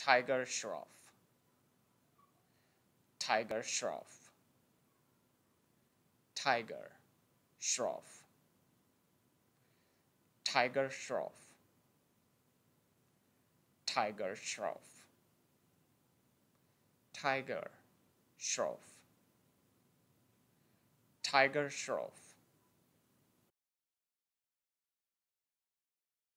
tiger shroff tiger shroff tiger shroff tiger shroff tiger shroff tiger shroff tiger shroff